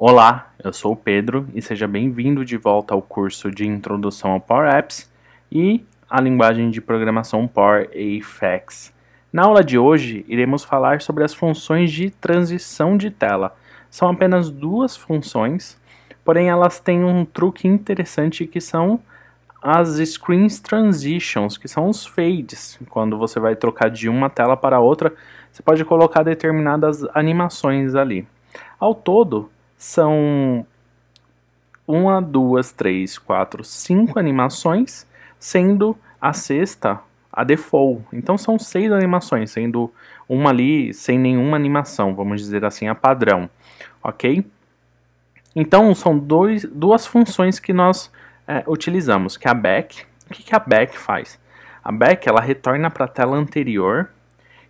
Olá, eu sou o Pedro e seja bem-vindo de volta ao curso de Introdução ao Power Apps e à linguagem de programação Power AFX. Na aula de hoje, iremos falar sobre as funções de transição de tela. São apenas duas funções, porém elas têm um truque interessante que são as screens transitions, que são os fades. Quando você vai trocar de uma tela para outra, você pode colocar determinadas animações ali. Ao todo, são uma, duas, três, quatro, cinco animações, sendo a sexta a default. Então são seis animações, sendo uma ali sem nenhuma animação, vamos dizer assim, a padrão, ok? Então são dois, duas funções que nós é, utilizamos, que é a back. O que, que a back faz? A back ela retorna para a tela anterior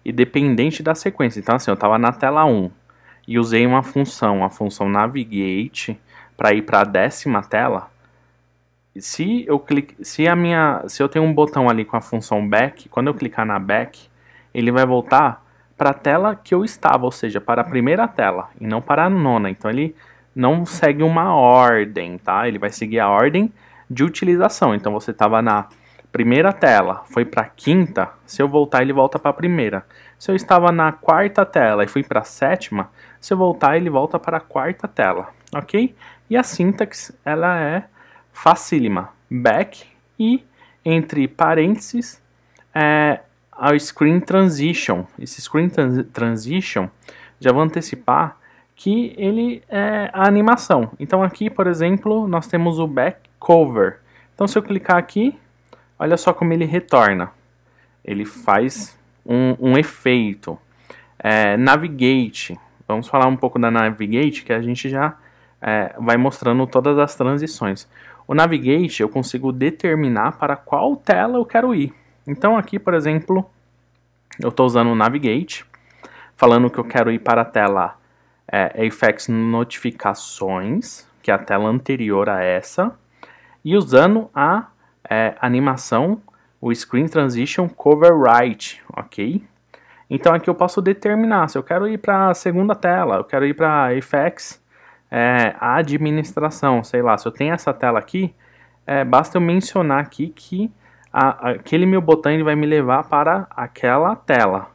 e dependente da sequência. Então assim, eu estava na tela 1, e usei uma função, a função navigate, para ir para a décima tela, se eu clique, se a minha, se eu tenho um botão ali com a função back, quando eu clicar na back, ele vai voltar para a tela que eu estava, ou seja, para a primeira tela e não para a nona. Então ele não segue uma ordem, tá? Ele vai seguir a ordem de utilização. Então você estava na primeira tela, foi para a quinta, se eu voltar ele volta para a primeira. Se eu estava na quarta tela e fui para a sétima, se eu voltar ele volta para a quarta tela, ok? E a sintaxe ela é facílima, back e entre parênteses é a screen transition. Esse screen trans transition já vou antecipar que ele é a animação. Então aqui, por exemplo, nós temos o back cover. Então se eu clicar aqui, Olha só como ele retorna. Ele faz um, um efeito. É, navigate. Vamos falar um pouco da Navigate, que a gente já é, vai mostrando todas as transições. O Navigate eu consigo determinar para qual tela eu quero ir. Então aqui, por exemplo, eu estou usando o Navigate, falando que eu quero ir para a tela é, Notificações, que é a tela anterior a essa, e usando a é, animação, o Screen Transition Cover Right, ok? Então aqui eu posso determinar se eu quero ir para a segunda tela, eu quero ir para effects, é, administração, sei lá, se eu tenho essa tela aqui, é, basta eu mencionar aqui que a, aquele meu botão ele vai me levar para aquela tela,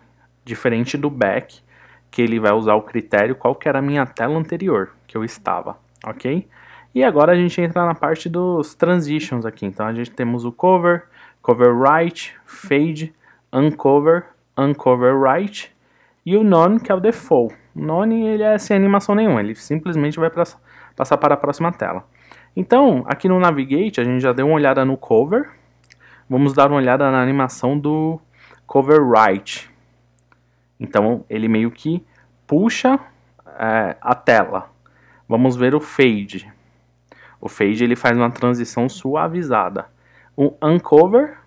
diferente do back, que ele vai usar o critério qual que era a minha tela anterior que eu estava, ok? E agora a gente entra na parte dos transitions aqui. Então a gente temos o cover, cover right, fade, uncover, uncover right e o none, que é o default. O none ele é sem animação nenhuma, ele simplesmente vai pra, passar para a próxima tela. Então, aqui no Navigate, a gente já deu uma olhada no cover. Vamos dar uma olhada na animação do cover right. Então, ele meio que puxa é, a tela. Vamos ver o fade. O fade ele faz uma transição suavizada. O uncover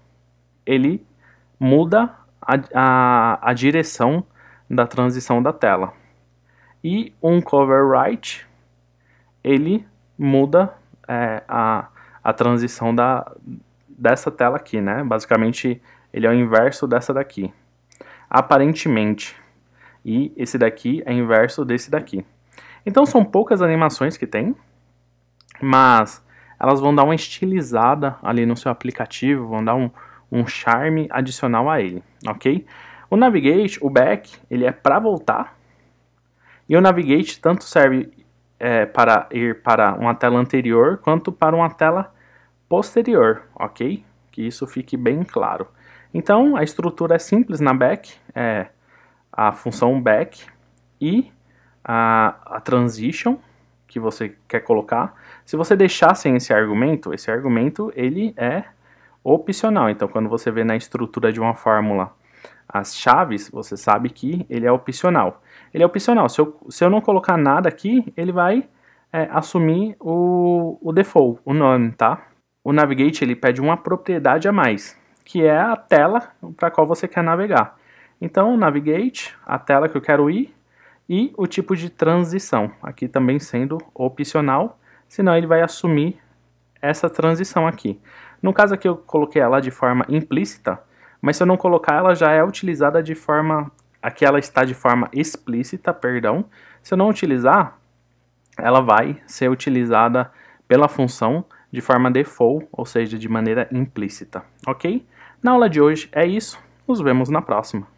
ele muda a, a, a direção da transição da tela. E o uncover right ele muda é, a, a transição da, dessa tela aqui, né? Basicamente ele é o inverso dessa daqui. Aparentemente. E esse daqui é inverso desse daqui. Então são poucas animações que tem, mas elas vão dar uma estilizada ali no seu aplicativo, vão dar um, um charme adicional a ele, ok? O Navigate, o back, ele é para voltar, e o Navigate tanto serve é, para ir para uma tela anterior quanto para uma tela posterior, ok? Que isso fique bem claro. Então, a estrutura é simples na back, é a função back e a, a transition, que você quer colocar. Se você deixar sem esse argumento, esse argumento ele é opcional. Então, quando você vê na estrutura de uma fórmula as chaves, você sabe que ele é opcional. Ele é opcional. Se eu, se eu não colocar nada aqui, ele vai é, assumir o, o default, o nome, tá? O navigate ele pede uma propriedade a mais, que é a tela para qual você quer navegar. Então, navigate, a tela que eu quero ir, e o tipo de transição, aqui também sendo opcional, senão ele vai assumir essa transição aqui. No caso aqui eu coloquei ela de forma implícita, mas se eu não colocar ela já é utilizada de forma, aqui ela está de forma explícita, perdão. Se eu não utilizar, ela vai ser utilizada pela função de forma default, ou seja, de maneira implícita, ok? Na aula de hoje é isso, nos vemos na próxima.